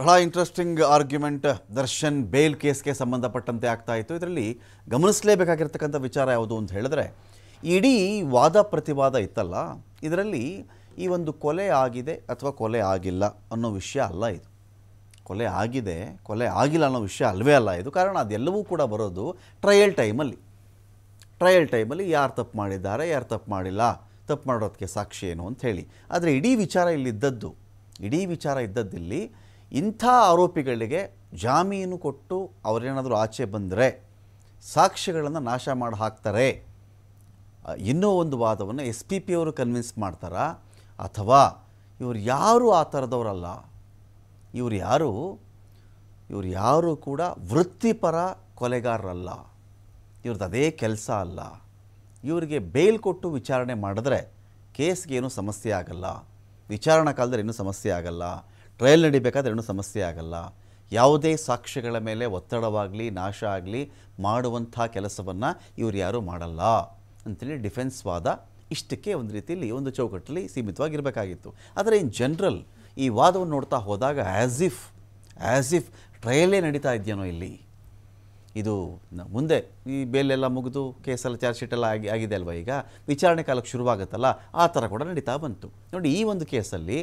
ಬಹಳ interesting argument Darshan bail ಕೇಸ್ಗೆ ಸಂಬಂಧಪಟ್ಟಂತೆ ಆಗ್ತಾ ಇತ್ತು ಇದರಲ್ಲಿ ಗಮನಿಸಲೇಬೇಕಾಗಿರ್ತಕ್ಕಂಥ ವಿಚಾರ ಯಾವುದು ಅಂತ ಹೇಳಿದ್ರೆ ಇಡೀ ವಾದ ಪ್ರತಿವಾದ ಇತ್ತಲ್ಲ ಇದರಲ್ಲಿ ಈ ಒಂದು ಕೊಲೆ ಆಗಿದೆ ಅಥವಾ ಕೊಲೆ ಆಗಿಲ್ಲ ಅನ್ನೋ ವಿಷಯ ಅಲ್ಲ ಇದು ಕೊಲೆ ಆಗಿದೆ ಕೊಲೆ ಆಗಿಲ್ಲ ಅನ್ನೋ ವಿಷಯ ಅಲ್ವೇ ಅಲ್ಲ ಇದು ಕಾರಣ ಅದೆಲ್ಲವೂ ಕೂಡ ಬರೋದು ಟ್ರಯಲ್ ಟೈಮಲ್ಲಿ ಟ್ರಯಲ್ ಟೈಮಲ್ಲಿ ಯಾರು ತಪ್ಪು ಮಾಡಿದ್ದಾರೆ ಯಾರು ತಪ್ಪು ಮಾಡಿಲ್ಲ ತಪ್ಪು ಮಾಡೋದಕ್ಕೆ ಸಾಕ್ಷಿ ಏನು ಅಂತ ಹೇಳಿ ಆದರೆ ಇಡೀ ವಿಚಾರ ಇಲ್ಲಿದ್ದದ್ದು ಇಡೀ ವಿಚಾರ ಇದ್ದದ್ದಿಲ್ಲಿ ಇಂಥ ಆರೋಪಿಗಳಿಗೆ ಜಾಮೀನು ಕೊಟ್ಟು ಅವರೇನಾದರೂ ಆಚೆ ಬಂದರೆ ಸಾಕ್ಷ್ಯಗಳನ್ನು ನಾಶ ಮಾಡಿ ಹಾಕ್ತಾರೆ ಇನ್ನೂ ಒಂದು ವಾದವನ್ನು ಎಸ್ ಪಿ ಪಿ ಅವರು ಕನ್ವಿನ್ಸ್ ಮಾಡ್ತಾರಾ ಅಥವಾ ಇವರು ಯಾರು ಆ ಥರದವರಲ್ಲ ಇವರು ಯಾರು ಇವರು ಯಾರು ಕೂಡ ವೃತ್ತಿಪರ ಕೊಲೆಗಾರರಲ್ಲ ಇವ್ರದ್ದು ಅದೇ ಕೆಲಸ ಅಲ್ಲ ಇವರಿಗೆ ಬೇಲ್ ಕೊಟ್ಟು ವಿಚಾರಣೆ ಮಾಡಿದ್ರೆ ಕೇಸ್ಗೆ ಏನೂ ಸಮಸ್ಯೆ ಆಗಲ್ಲ ವಿಚಾರಣಾ ಕಾಲದಲ್ಲಿ ಏನೂ ಸಮಸ್ಯೆ ಆಗಲ್ಲ ಟ್ರಯಲ್ ನಡಿಬೇಕಾದ್ರೆ ಏನೂ ಸಮಸ್ಯೆ ಆಗಲ್ಲ ಯಾವುದೇ ಸಾಕ್ಷ್ಯಗಳ ಮೇಲೆ ಒತ್ತಡವಾಗಲಿ ನಾಶ ಆಗಲಿ ಮಾಡುವಂಥ ಕೆಲಸವನ್ನು ಇವರು ಯಾರೂ ಮಾಡಲ್ಲ ಅಂತೇಳಿ ಡಿಫೆನ್ಸ್ ವಾದ ಇಷ್ಟಕ್ಕೆ ಒಂದು ರೀತಿಯಲ್ಲಿ ಒಂದು ಚೌಕಟ್ಟಲ್ಲಿ ಸೀಮಿತವಾಗಿರಬೇಕಾಗಿತ್ತು ಆದರೆ ಇನ್ ಜನರಲ್ ಈ ವಾದವನ್ನು ನೋಡ್ತಾ ಹೋದಾಗ ಆ್ಯಸ್ ಇಫ್ ಆ್ಯಸ್ ಇಫ್ ಟ್ರಯಲೇ ನಡೀತಾ ಇದೆಯೇನೋ ಇಲ್ಲಿ ಇದು ಮುಂದೆ ಈ ಬೇಲೆಲ್ಲ ಮುಗಿದು ಕೇಸೆಲ್ಲ ಚಾರ್ಜ್ ಶೀಟೆಲ್ಲ ಆಗಿ ಆಗಿದೆ ಅಲ್ವ ಈಗ ವಿಚಾರಣೆ ಕಾಲಕ್ಕೆ ಶುರುವಾಗುತ್ತಲ್ಲ ಆ ಥರ ಕೂಡ ನಡೀತಾ ಬಂತು ನೋಡಿ ಈ ಒಂದು ಕೇಸಲ್ಲಿ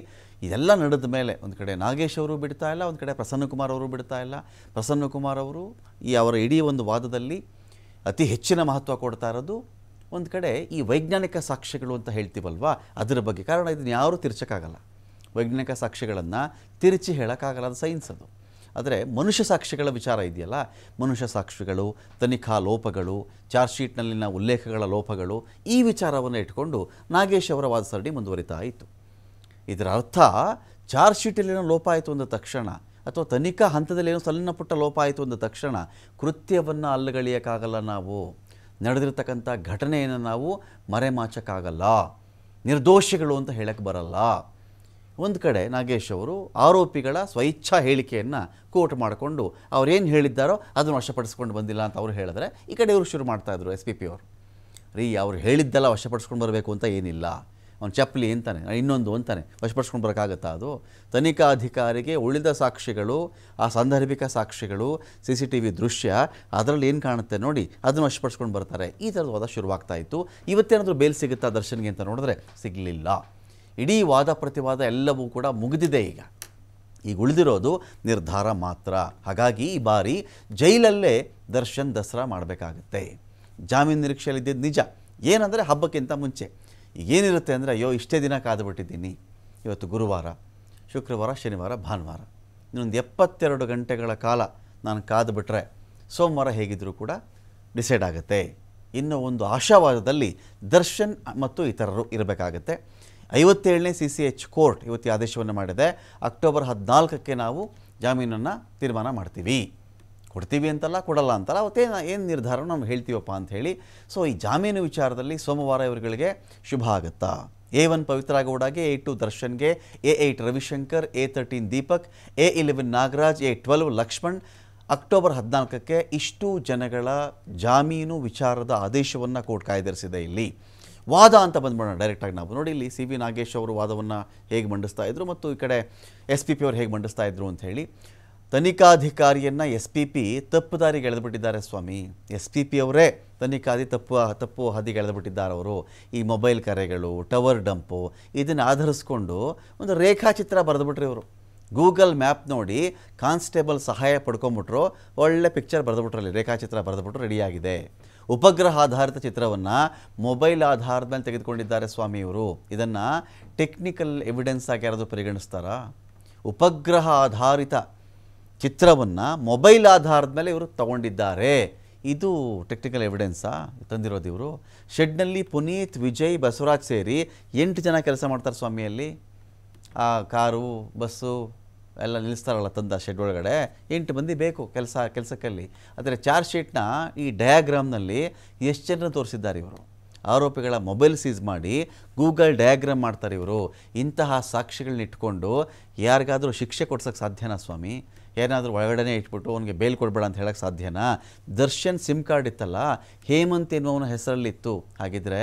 ಇದೆಲ್ಲ ನಡೆದ ಮೇಲೆ ಒಂದು ಕಡೆ ನಾಗೇಶ್ ಅವರು ಬಿಡ್ತಾ ಇಲ್ಲ ಒಂದು ಕಡೆ ಪ್ರಸನ್ನಕುಮಾರ್ ಅವರು ಬಿಡ್ತಾ ಇಲ್ಲ ಪ್ರಸನ್ನಕುಮಾರ್ ಅವರು ಈ ಅವರ ಇಡೀ ಒಂದು ವಾದದಲ್ಲಿ ಅತಿ ಹೆಚ್ಚಿನ ಮಹತ್ವ ಕೊಡ್ತಾ ಇರೋದು ಒಂದು ಕಡೆ ಈ ವೈಜ್ಞಾನಿಕ ಸಾಕ್ಷ್ಯಗಳು ಅಂತ ಹೇಳ್ತೀವಲ್ವಾ ಅದರ ಬಗ್ಗೆ ಕಾರಣ ಇದನ್ನು ಯಾರೂ ತಿರ್ಚಕ್ಕಾಗಲ್ಲ ವೈಜ್ಞಾನಿಕ ಸಾಕ್ಷ್ಯಗಳನ್ನು ತಿರುಚಿ ಹೇಳೋಕ್ಕಾಗಲ್ಲ ಅದು ಸೈನ್ಸ್ ಅದು ಆದರೆ ಮನುಷ್ಯ ಸಾಕ್ಷಿಗಳ ವಿಚಾರ ಇದೆಯಲ್ಲ ಮನುಷ್ಯ ಸಾಕ್ಷಿಗಳು ತನಿಖಾ ಲೋಪಗಳು ಚಾರ್ಜ್ ಶೀಟ್ನಲ್ಲಿನ ಉಲ್ಲೇಖಗಳ ಲೋಪಗಳು ಈ ವಿಚಾರವನ್ನು ಇಟ್ಕೊಂಡು ನಾಗೇಶ್ ಅವರ ವಾದ ಸರಣಿ ಮುಂದುವರಿತಾ ಇತ್ತು ಇದರ ಅರ್ಥ ಚಾರ್ಜ್ ಶೀಟಲ್ಲಿನ ಲೋಪ ಆಯಿತು ಅಂದ ತಕ್ಷಣ ಅಥವಾ ತನಿಖಾ ಹಂತದಲ್ಲಿ ಏನೋ ಸಣ್ಣ ಪುಟ್ಟ ಲೋಪ ಆಯಿತು ಅಂದ ತಕ್ಷಣ ಕೃತ್ಯವನ್ನು ಅಲ್ಲಗಳೆಯೋಕ್ಕಾಗಲ್ಲ ನಾವು ನಡೆದಿರ್ತಕ್ಕಂಥ ಘಟನೆಯನ್ನು ನಾವು ಮರೆಮಾಚಕ್ಕಾಗಲ್ಲ ನಿರ್ದೋಷಿಗಳು ಅಂತ ಹೇಳಕ್ಕೆ ಬರಲ್ಲ ಒಂದು ಕಡೆ ನಾಗೇಶ್ ಅವರು ಆರೋಪಿಗಳ ಸ್ವಇಚ್ಛಾ ಹೇಳಿಕೆಯನ್ನು ಕೋರ್ಟ್ ಮಾಡಿಕೊಂಡು ಅವರೇನು ಹೇಳಿದ್ದಾರೋ ಅದನ್ನು ವಶಪಡಿಸ್ಕೊಂಡು ಬಂದಿಲ್ಲ ಅಂತ ಅವರು ಹೇಳಿದ್ರೆ ಈ ಕಡೆ ಇವರು ಶುರು ಮಾಡ್ತಾಯಿದ್ರು ಎಸ್ ಪಿ ಪಿ ಅವರು ರೀ ಅವ್ರು ಹೇಳಿದ್ದೆಲ್ಲ ವಶಪಡಿಸ್ಕೊಂಡು ಬರಬೇಕು ಅಂತ ಏನಿಲ್ಲ ಅವ್ನು ಚಪ್ಪಲಿ ಅಂತಾನೆ ಇನ್ನೊಂದು ಅಂತಾನೆ ವಶಪಡಿಸ್ಕೊಂಡು ಬರೋಕ್ಕಾಗತ್ತಾ ಅದು ತನಿಖಾ ಅಧಿಕಾರಿಗೆ ಉಳಿದ ಸಾಕ್ಷಿಗಳು ಆ ಸಾಂದರ್ಭಿಕ ಸಾಕ್ಷಿಗಳು ಸಿ ಸಿ ಟಿ ವಿ ದೃಶ್ಯ ಅದರಲ್ಲಿ ಏನು ಕಾಣುತ್ತೆ ನೋಡಿ ಅದನ್ನು ವಶಪಡಿಸ್ಕೊಂಡು ಬರ್ತಾರೆ ಈ ಥರದ ವಾದ ಶುರುವಾಗ್ತಾಯಿತ್ತು ಇವತ್ತೇನಾದರೂ ಬೇಲ್ ಸಿಗುತ್ತಾ ದರ್ಶನ್ಗೆ ಅಂತ ನೋಡಿದ್ರೆ ಸಿಗಲಿಲ್ಲ ಇಡೀ ವಾದ ಪ್ರತಿವಾದ ಎಲ್ಲವೂ ಕೂಡ ಮುಗಿದಿದೆ ಈಗ ಈಗ ಉಳಿದಿರೋದು ನಿರ್ಧಾರ ಮಾತ್ರ ಹಾಗಾಗಿ ಈ ಬಾರಿ ಜೈಲಲ್ಲೇ ದರ್ಶನ್ ದಸರಾ ಮಾಡಬೇಕಾಗತ್ತೆ ಜಾಮೀನು ನಿರೀಕ್ಷೆಯಲ್ಲಿದ್ದಿದ್ದು ನಿಜ ಏನಂದರೆ ಹಬ್ಬಕ್ಕಿಂತ ಮುಂಚೆ ಏನಿರುತ್ತೆ ಅಂದರೆ ಅಯ್ಯೋ ಇಷ್ಟೇ ದಿನ ಕಾದುಬಿಟ್ಟಿದ್ದೀನಿ ಇವತ್ತು ಗುರುವಾರ ಶುಕ್ರವಾರ ಶನಿವಾರ ಭಾನುವಾರ ಇನ್ನೊಂದು ಎಪ್ಪತ್ತೆರಡು ಗಂಟೆಗಳ ಕಾಲ ನಾನು ಕಾದುಬಿಟ್ರೆ ಸೋಮವಾರ ಹೇಗಿದ್ದರೂ ಕೂಡ ಡಿಸೈಡ್ ಆಗುತ್ತೆ ಇನ್ನೂ ಒಂದು ಆಶಾವಾದದಲ್ಲಿ ದರ್ಶನ್ ಮತ್ತು ಇತರರು ಇರಬೇಕಾಗತ್ತೆ ಐವತ್ತೇಳನೇ ಸಿ ಸಿ ಎಚ್ ಕೋರ್ಟ್ ಇವತ್ತು ಆದೇಶವನ್ನು ಮಾಡಿದೆ ಅಕ್ಟೋಬರ್ ಹದಿನಾಲ್ಕಕ್ಕೆ ನಾವು ಜಾಮೀನನ್ನು ತೀರ್ಮಾನ ಮಾಡ್ತೀವಿ ಕೊಡ್ತೀವಿ ಅಂತಲ್ಲ ಕೊಡಲ್ಲ ಅಂತಲ್ಲ ಅವತ್ತೇ ಏನು ನಿರ್ಧಾರ ನಾವು ಹೇಳ್ತೀವಪ್ಪ ಹೇಳಿ ಸೊ ಈ ಜಾಮೀನು ವಿಚಾರದಲ್ಲಿ ಸೋಮವಾರ ಇವರುಗಳಿಗೆ ಶುಭ ಆಗುತ್ತಾ ಎ ಒನ್ ಪವಿತ್ರ ಗೌಡಗೆ ಎ ಟು ದರ್ಶನ್ಗೆ A eight Ravishankar A thirteen Deepak A eleven Nagaraj A twelve Lakshman October ಹದಿನಾಲ್ಕಕ್ಕೆ ಇಷ್ಟು ಜನಗಳ ಜಾಮೀನು ವಿಚಾರದ ಆದೇಶವನ್ನು ಕೋರ್ಟ್ ಕಾಯ್ದಿರಿಸಿದೆ ಇಲ್ಲಿ ವಾದ ಅಂತ ಬಂದ್ಬಿಡೋಣ ಡೈರೆಕ್ಟಾಗಿ ನಾವು ನೋಡಿ ಇಲ್ಲಿ ಸಿ ವಿ ನಾಗೇಶ್ ಅವರು ವಾದವನ್ನು ಹೇಗೆ ಮಂಡಿಸ್ತಾ ಇದ್ರು ಮತ್ತು ಈ ಕಡೆ ಎಸ್ ಪಿ ಪಿ ಅವರು ಹೇಗೆ ಮಂಡಿಸ್ತಾ ಇದ್ರು ಅಂತ ಹೇಳಿ ತನಿಖಾಧಿಕಾರಿಯನ್ನು ಎಸ್ ಪಿ ಪಿ ತಪ್ಪು ದಾರಿಗೆ ಎಳೆದುಬಿಟ್ಟಿದ್ದಾರೆ ಸ್ವಾಮಿ ಎಸ್ ಪಿ ಪಿ ಅವರೇ ತನಿಖಾಧಿ ತಪ್ಪು ತಪ್ಪು ಹಾದಿಗೆ ಎಳೆದುಬಿಟ್ಟಿದ್ದಾರೆ ಅವರು ಈ ಮೊಬೈಲ್ ಕರೆಗಳು ಟವರ್ ಡಂಪು ಇದನ್ನು ಆಧರಿಸ್ಕೊಂಡು ಒಂದು ರೇಖಾಚಿತ್ರ ಬರೆದುಬಿಟ್ರಿ ಇವರು ಗೂಗಲ್ ಮ್ಯಾಪ್ ನೋಡಿ ಕಾನ್ಸ್ಟೇಬಲ್ ಸಹಾಯ ಪಡ್ಕೊಂಬಿಟ್ರು ಒಳ್ಳೆ ಪಿಕ್ಚರ್ ಬರೆದುಬಿಟ್ರಲ್ಲಿ ರೇಖಾಚಿತ್ರ ಬರೆದುಬಿಟ್ರು ರೆಡಿಯಾಗಿದೆ ಉಪಗ್ರಹ ಆಧಾರಿತ ಚಿತ್ರವನ್ನು ಮೊಬೈಲ್ ಆಧಾರದ ಮೇಲೆ ತೆಗೆದುಕೊಂಡಿದ್ದಾರೆ ಸ್ವಾಮಿಯವರು ಇದನ್ನು ಟೆಕ್ನಿಕಲ್ ಎವಿಡೆನ್ಸ್ ಆಗಿ ಯಾರಾದರೂ ಪರಿಗಣಿಸ್ತಾರಾ ಉಪಗ್ರಹ ಆಧಾರಿತ ಚಿತ್ರವನ್ನು ಮೊಬೈಲ್ ಆಧಾರದ ಮೇಲೆ ಇವರು ತಗೊಂಡಿದ್ದಾರೆ ಇದು ಟೆಕ್ನಿಕಲ್ ಎವಿಡೆನ್ಸಾ ತಂದಿರೋದು ಇವರು ಶೆಡ್ನಲ್ಲಿ ಪುನೀತ್ ವಿಜಯ್ ಬಸವರಾಜ್ ಸೇರಿ ಎಂಟು ಜನ ಕೆಲಸ ಮಾಡ್ತಾರೆ ಸ್ವಾಮಿಯಲ್ಲಿ ಆ ಕಾರು ಬಸ್ಸು ಎಲ್ಲ ನಿಲ್ಲಿಸ್ತಾರಲ್ಲ ತಂದ ಶೆಡ್ ಒಳಗಡೆ ಎಂಟು ಮಂದಿ ಬೇಕು ಕೆಲಸ ಕೆಲಸಕ್ಕಲ್ಲಿ ಆದರೆ ಚಾರ್ಜ್ ಶೀಟ್ನ ಈ ಡಯಾಗ್ರಾಮ್ನಲ್ಲಿ ಎಷ್ಟು ಜನ ತೋರಿಸಿದ್ದಾರೆ ಇವರು ಆರೋಪಿಗಳ ಮೊಬೈಲ್ ಸೀಸ್ ಮಾಡಿ ಗೂಗಲ್ ಡಯಾಗ್ರಾಮ್ ಮಾಡ್ತಾರೆ ಇವರು ಇಂತಹ ಸಾಕ್ಷಿಗಳನ್ನ ಇಟ್ಕೊಂಡು ಯಾರಿಗಾದರೂ ಶಿಕ್ಷೆ ಕೊಡ್ಸೋಕ್ಕೆ ಸಾಧ್ಯನಾ ಸ್ವಾಮಿ ಏನಾದರೂ ಒಳಗಡೆ ಇಟ್ಬಿಟ್ಟು ಅವನಿಗೆ ಬೇಲ್ ಕೊಡಬೇಡ ಅಂತ ಹೇಳೋಕ್ಕೆ ಸಾಧ್ಯನಾ ದರ್ಶನ್ ಸಿಮ್ ಕಾರ್ಡ್ ಇತ್ತಲ್ಲ ಹೇಮಂತ್ ಎನ್ನುವನ ಹೆಸರಲ್ಲಿತ್ತು ಹಾಗಿದ್ರೆ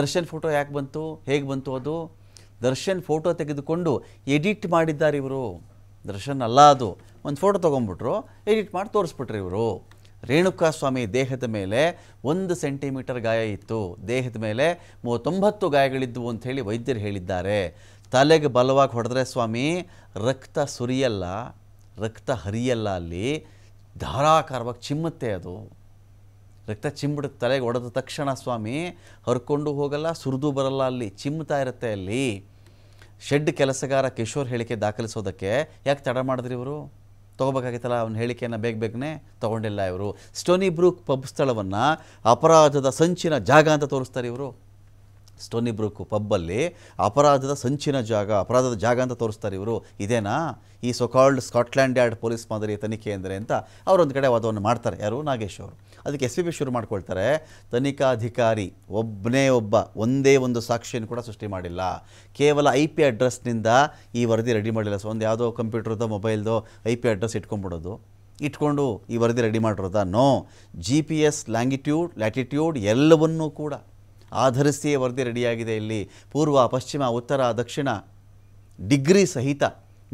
ದರ್ಶನ್ ಫೋಟೋ ಯಾಕೆ ಬಂತು ಹೇಗೆ ಬಂತು ಅದು ದರ್ಶನ್ ಫೋಟೋ ತೆಗೆದುಕೊಂಡು ಎಡಿಟ್ ಮಾಡಿದ್ದಾರೆ ಇವರು ದರ್ಶನ್ ಅಲ್ಲ ಅದು ಒಂದು ಫೋಟೋ ತೊಗೊಂಬಿಟ್ರು ಎಡಿಟ್ ಮಾಡಿ ತೋರಿಸ್ಬಿಟ್ರಿ ಇವರು ರೇಣುಕಾ ಸ್ವಾಮಿ ದೇಹದ ಮೇಲೆ ಒಂದು ಸೆಂಟಿಮೀಟರ್ ಗಾಯ ಇತ್ತು ದೇಹದ ಮೇಲೆ ಮೂವತ್ತೊಂಬತ್ತು ಗಾಯಗಳಿದ್ದವು ಅಂಥೇಳಿ ವೈದ್ಯರು ಹೇಳಿದ್ದಾರೆ ತಲೆಗೆ ಬಲವಾಗಿ ಹೊಡೆದ್ರೆ ಸ್ವಾಮಿ ರಕ್ತ ಸುರಿಯಲ್ಲ ರಕ್ತ ಹರಿಯಲ್ಲ ಅಲ್ಲಿ ಧಾರಾಕಾರವಾಗಿ ಚಿಮ್ಮುತ್ತೆ ಅದು ರಕ್ತ ಚಿಮ್ಮಿಡುತ್ತೆ ತಲೆಗೆ ಹೊಡೆದ ತಕ್ಷಣ ಸ್ವಾಮಿ ಹರ್ಕೊಂಡು ಹೋಗಲ್ಲ ಸುರಿದು ಬರಲ್ಲ ಅಲ್ಲಿ ಚಿಮ್ಮುತ್ತಾ ಇರುತ್ತೆ ಅಲ್ಲಿ ಶೆಡ್ ಕೆಲಸಗಾರ ಕಿಶೋರ್ ಹೇಳಿಕೆ ದಾಖಲಿಸೋದಕ್ಕೆ ಯಾಕೆ ತಡ ಮಾಡಿದ್ರಿ ಇವರು ತೊಗೋಬೇಕಾಗಿತ್ತಲ್ಲ ಅವನ ಹೇಳಿಕೆಯನ್ನು ಬೇಗ ಬೇಗನೆ ತೊಗೊಂಡಿಲ್ಲ ಇವರು ಸ್ಟೋನಿ ಬ್ರೂಕ್ ಪಬ್ ಸ್ಥಳವನ್ನು ಅಪರಾಧದ ಸಂಚಿನ ಜಾಗ ಅಂತ ತೋರಿಸ್ತಾರೆ ಇವರು ಸ್ಟೋನಿ ಬ್ರೂಕ್ ಪಬ್ಬಲ್ಲಿ ಅಪರಾಧದ ಸಂಚಿನ ಜಾಗ ಅಪರಾಧದ ಜಾಗ ಅಂತ ತೋರಿಸ್ತಾರೆ ಇವರು ಇದೇನಾ ಈ ಸೊಕಾಲ್ಡ್ ಸ್ಕಾಟ್ಲ್ಯಾಂಡ್ ಯಾರ್ಡ್ ಪೊಲೀಸ್ ಮಾದರಿಯ ತನಿಖೆ ಅಂದರೆ ಅಂತ ಅವರೊಂದು ಕಡೆ ವಾದವನ್ನು ಮಾಡ್ತಾರೆ ಯಾರು ನಾಗೇಶ್ ಅವರು ಅದಕ್ಕೆ ಎಸ್ ಪಿ ಶುರು ಮಾಡ್ಕೊಳ್ತಾರೆ ತನಿಖಾಧಿಕಾರಿ ಒಬ್ಬನೇ ಒಬ್ಬ ಒಂದೇ ಒಂದು ಸಾಕ್ಷಿಯನ್ನು ಕೂಡ ಸೃಷ್ಟಿ ಮಾಡಿಲ್ಲ ಕೇವಲ ಐ ಪಿ ಅಡ್ರೆಸ್ನಿಂದ ಈ ವರದಿ ರೆಡಿ ಮಾಡಿಲ್ಲ ಸೊ ಒಂದು ಯಾವುದೋ ಕಂಪ್ಯೂಟರ್ದೋ ಮೊಬೈಲ್ದೋ ಐ ಪಿ ಅಡ್ರೆಸ್ ಇಟ್ಕೊಂಡ್ಬಿಡೋದು ಇಟ್ಕೊಂಡು ಈ ವರದಿ ರೆಡಿ ಮಾಡಿರೋದ ನೋ G P S longitude latitude ಎಲ್ಲವನ್ನೂ ಕೂಡ ಆಧರಿಸಿಯೇ ವರದಿ ರೆಡಿಯಾಗಿದೆ ಇಲ್ಲಿ ಪೂರ್ವ ಪಶ್ಚಿಮ ಉತ್ತರ ದಕ್ಷಿಣ ಡಿಗ್ರಿ ಸಹಿತ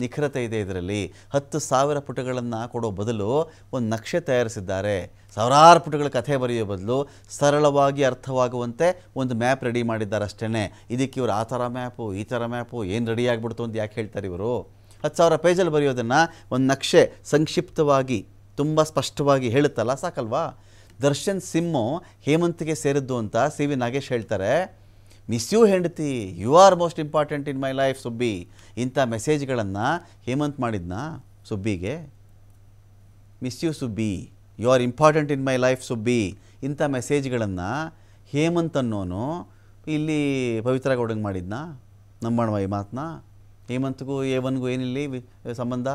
ನಿಖರತೆ ಇದೆ ಇದರಲ್ಲಿ ಹತ್ತು ಸಾವಿರ ಪುಟಗಳನ್ನು ಕೊಡೋ ಬದಲು ಒಂದು ನಕ್ಷೆ ತಯಾರಿಸಿದ್ದಾರೆ ಸಾವಿರಾರು ಪುಟಗಳ ಕಥೆ ಬರೆಯೋ ಬದಲು ಸರಳವಾಗಿ ಅರ್ಥವಾಗುವಂತೆ ಒಂದು ಮ್ಯಾಪ್ ರೆಡಿ ಮಾಡಿದ್ದಾರೆ ಅಷ್ಟೇ ಇದಕ್ಕೆ ಇವರು ಆ ಥರ ಮ್ಯಾಪು ಈ ಥರ ಮ್ಯಾಪು ಏನು ರೆಡಿ ಆಗಿಬಿಡ್ತು ಅಂತ ಯಾಕೆ ಹೇಳ್ತಾರೆ ಇವರು ಹತ್ತು ಸಾವಿರ ಪೇಜಲ್ಲಿ ಬರೆಯೋದನ್ನು ಒಂದು ನಕ್ಷೆ ಸಂಕ್ಷಿಪ್ತವಾಗಿ ತುಂಬ ಸ್ಪಷ್ಟವಾಗಿ ಹೇಳುತ್ತಲ್ಲ ಸಾಕಲ್ವಾ ದರ್ಶನ್ ಸಿಮ್ಮು ಹೇಮಂತ್ಗೆ ಸೇರಿದ್ದು ಅಂತ ಸಿ ವಿ ನಾಗೇಶ್ ಹೇಳ್ತಾರೆ ಮಿಸ್ ಯು ಹೆಂಡತಿ you are most important in my life Subbi ಇಂಥ ಮೆಸೇಜ್ಗಳನ್ನು ಹೇಮಂತ್ ಮಾಡಿದ್ನ ಸುಬ್ಬಿಗೆ miss you Subbi you are important in my life Subbi ಇಂಥ ಮೆಸೇಜ್ಗಳನ್ನು ಹೇಮಂತ್ ಅನ್ನೋನು ಇಲ್ಲಿ ಪವಿತ್ರ ಗೌಡಂಗೆ ಮಾಡಿದ್ನ ನಮ್ಮಣ್ಣ ಈ ಮಾತನ್ನ ಹೇಮಂತ್ಗೂ ಏವನ್ಗೂ ಏನಿಲ್ಲ ಸಂಬಂಧ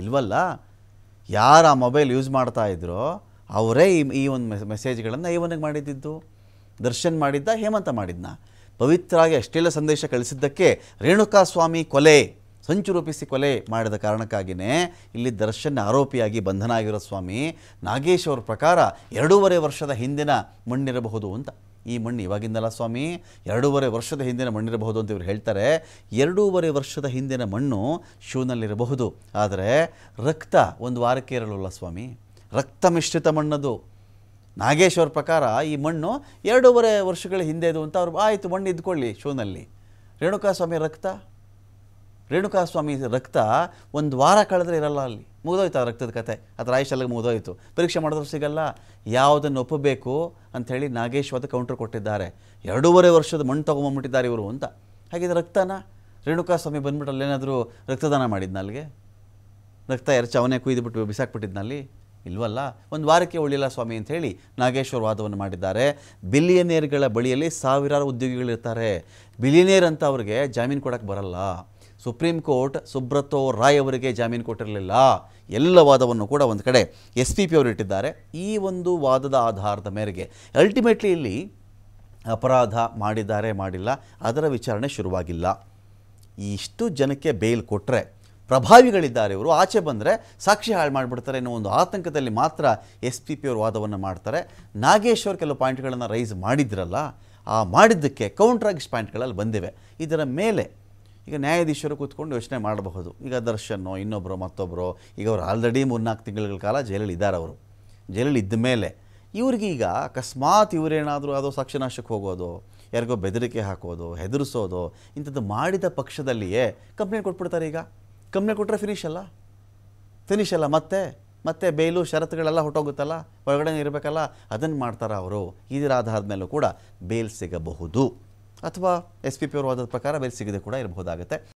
ಇಲ್ವಲ್ಲ ಯಾರು ಆ ಮೊಬೈಲ್ ಯೂಸ್ ಮಾಡ್ತಾ ಇದ್ರೋ ಅವರೇ ಈ ಈ ಒಂದು ಮೆಸೇಜ್ಗಳನ್ನು ಏವನಿಗೆ ಮಾಡಿದ್ದಿದ್ದು ದರ್ಶನ್ ಮಾಡಿದ್ದ ಹೇಮಂತ ಮಾಡಿದ್ನ ಪವಿತ್ರಾಗಿ ಅಷ್ಟೆಲ್ಲ ಸಂದೇಶ ಕಳಿಸಿದ್ದಕ್ಕೆ ರೇಣುಕಾ ಸ್ವಾಮಿ ಕೊಲೆ ಸಂಚು ರೂಪಿಸಿ ಕೊಲೆ ಮಾಡಿದ ಕಾರಣಕ್ಕಾಗಿಯೇ ಇಲ್ಲಿ ದರ್ಶನ್ ಆರೋಪಿಯಾಗಿ ಬಂಧನ ಆಗಿರೋ ಸ್ವಾಮಿ ನಾಗೇಶ್ ಅವರ ಪ್ರಕಾರ ಎರಡೂವರೆ ವರ್ಷದ ಹಿಂದಿನ ಮಣ್ಣಿರಬಹುದು ಅಂತ ಈ ಮಣ್ಣು ಇವಾಗಿಂದಲ್ಲ ಸ್ವಾಮಿ ಎರಡೂವರೆ ವರ್ಷದ ಹಿಂದಿನ ಮಣ್ಣಿರಬಹುದು ಅಂತ ಇವರು ಹೇಳ್ತಾರೆ ಎರಡೂವರೆ ವರ್ಷದ ಹಿಂದಿನ ಮಣ್ಣು ಶೂನಲ್ಲಿರಬಹುದು ಆದರೆ ರಕ್ತ ಒಂದು ವಾರಕ್ಕೆ ಇರಲಿಲ್ಲ ಸ್ವಾಮಿ ರಕ್ತ ಮಿಶ್ರಿತ ಮಣ್ಣದು ನಾಗೇಶ್ವರ ಪ್ರಕಾರ ಈ ಮಣ್ಣು ಎರಡೂವರೆ ವರ್ಷಗಳ ಹಿಂದೆದು ಅಂತ ಅವ್ರು ಆಯಿತು ಮಣ್ಣು ಇದ್ಕೊಳ್ಳಿ ಶೋನಲ್ಲಿ ರೇಣುಕಾಸ್ವಾಮಿ ರಕ್ತ ರೇಣುಕಾಸ್ವಾಮಿ ರಕ್ತ ಒಂದು ವಾರ ಕಳೆದ್ರೆ ಇರಲ್ಲ ಅಲ್ಲಿ ಮುಗಿದೋಯ್ತು ಆ ರಕ್ತದ ಕತೆ ಅದರ ಆಯುಷಲ್ಲ ಮುಗಿದೋಯ್ತು ಪರೀಕ್ಷೆ ಮಾಡಿದ್ರು ಸಿಗಲ್ಲ ಯಾವುದನ್ನು ಒಪ್ಪಬೇಕು ಅಂಥೇಳಿ ಅದು ಕೌಂಟ್ರ್ ಕೊಟ್ಟಿದ್ದಾರೆ ಎರಡೂವರೆ ವರ್ಷದ ಮಣ್ಣು ತೊಗೊಂಬಂಬಿಟ್ಟಿದ್ದಾರೆ ಇವರು ಅಂತ ಹಾಗಿದ್ರೆ ರಕ್ತನ ರೇಣುಕಾಸ್ವಾಮಿ ಬಂದ್ಬಿಟ್ಟು ಅಲ್ಲೇನಾದರೂ ರಕ್ತದಾನ ಮಾಡಿದ್ನಲ್ಲಿಗೆ ರಕ್ತ ಎರಚ ಅವನೇ ಕುಯ್ದುಬಿಟ್ಟು ಬಿಸಾಕ್ಬಿಟ್ಟಿದ್ನಲ್ಲಿ ಇಲ್ವಲ್ಲ ಒಂದು ವಾರಕ್ಕೆ ಉಳಿಲ್ಲ ಸ್ವಾಮಿ ಅಂತ ಹೇಳಿ ನಾಗೇಶ್ವರ ವಾದವನ್ನು ಮಾಡಿದ್ದಾರೆ ಬಿಲಿಯನೇರ್ಗಳ ಬಳಿಯಲ್ಲಿ ಸಾವಿರಾರು ಉದ್ಯೋಗಿಗಳಿರ್ತಾರೆ ಬಿಲಿಯನೇರ್ ಅಂತ ಅವ್ರಿಗೆ ಜಾಮೀನು ಕೊಡೋಕ್ಕೆ ಬರಲ್ಲ ಸುಪ್ರೀಂ ಕೋರ್ಟ್ ಸುಬ್ರತೋ ರಾಯ್ ಅವರಿಗೆ ಜಾಮೀನು ಕೊಟ್ಟಿರಲಿಲ್ಲ ಎಲ್ಲ ವಾದವನ್ನು ಕೂಡ ಒಂದು ಕಡೆ ಎಸ್ ಪಿ ಪಿ ಅವರು ಇಟ್ಟಿದ್ದಾರೆ ಈ ಒಂದು ವಾದದ ಆಧಾರದ ಮೇರೆಗೆ ಅಲ್ಟಿಮೇಟ್ಲಿ ಇಲ್ಲಿ ಅಪರಾಧ ಮಾಡಿದ್ದಾರೆ ಮಾಡಿಲ್ಲ ಅದರ ವಿಚಾರಣೆ ಶುರುವಾಗಿಲ್ಲ ಇಷ್ಟು ಜನಕ್ಕೆ ಬೇಲ್ ಕೊಟ್ಟರೆ ಪ್ರಭಾವಿಗಳಿದ್ದಾರೆ ಇವರು ಆಚೆ ಬಂದರೆ ಸಾಕ್ಷಿ ಹಾಳು ಮಾಡಿಬಿಡ್ತಾರೆ ಅನ್ನೋ ಒಂದು ಆತಂಕದಲ್ಲಿ ಮಾತ್ರ ಎಸ್ ಪಿ ಪಿಯವರು ವಾದವನ್ನು ಮಾಡ್ತಾರೆ ಅವರು ಕೆಲವು ಪಾಯಿಂಟ್ಗಳನ್ನು ರೈಸ್ ಮಾಡಿದ್ರಲ್ಲ ಆ ಮಾಡಿದ್ದಕ್ಕೆ ಕೌಂಟ್ರಾಗಿ ಪಾಯಿಂಟ್ಗಳಲ್ಲಿ ಬಂದಿವೆ ಇದರ ಮೇಲೆ ಈಗ ನ್ಯಾಯಾಧೀಶರು ಕೂತ್ಕೊಂಡು ಯೋಚನೆ ಮಾಡಬಹುದು ಈಗ ದರ್ಶನೋ ಇನ್ನೊಬ್ಬರು ಮತ್ತೊಬ್ಬರು ಈಗ ಅವರು ಆಲ್ರೆಡಿ ಮೂರ್ನಾಲ್ಕು ತಿಂಗಳ ಕಾಲ ಜೈಲಲ್ಲಿ ಇದ್ದಾರೆ ಅವರು ಜೈಲಲ್ಲಿ ಇದ್ದ ಮೇಲೆ ಇವ್ರಿಗೀಗ ಅಕಸ್ಮಾತ್ ಇವರೇನಾದರೂ ಸಾಕ್ಷಿ ಸಾಕ್ಷಿನಾಶಕ್ಕೆ ಹೋಗೋದು ಯಾರಿಗೋ ಬೆದರಿಕೆ ಹಾಕೋದು ಹೆದರಿಸೋದು ಇಂಥದ್ದು ಮಾಡಿದ ಪಕ್ಷದಲ್ಲಿಯೇ ಕಂಪ್ಲೇಂಟ್ ಕೊಟ್ಬಿಡ್ತಾರೆ ಈಗ ಕಮ್ಮಿ ಕೊಟ್ಟರೆ ಫಿನಿಶ್ ಅಲ್ಲ ಫಿನಿಶ್ ಅಲ್ಲ ಮತ್ತೆ ಮತ್ತೆ ಬೇಲು ಷರತ್ತುಗಳೆಲ್ಲ ಹೊಟ್ಟೋಗುತ್ತಲ್ಲ ಒಳಗಡೆ ಇರಬೇಕಲ್ಲ ಅದನ್ನು ಮಾಡ್ತಾರೆ ಅವರು ಇದರ ಆಧಾರದ ಮೇಲೂ ಕೂಡ ಬೇಲ್ ಸಿಗಬಹುದು ಅಥವಾ ಎಸ್ ಪಿ ಪಿ ಅವರು ವಾದದ ಪ್ರಕಾರ ಬೇಲ್ ಸಿಗದೆ ಕೂಡ ಇರಬಹುದಾಗುತ್ತೆ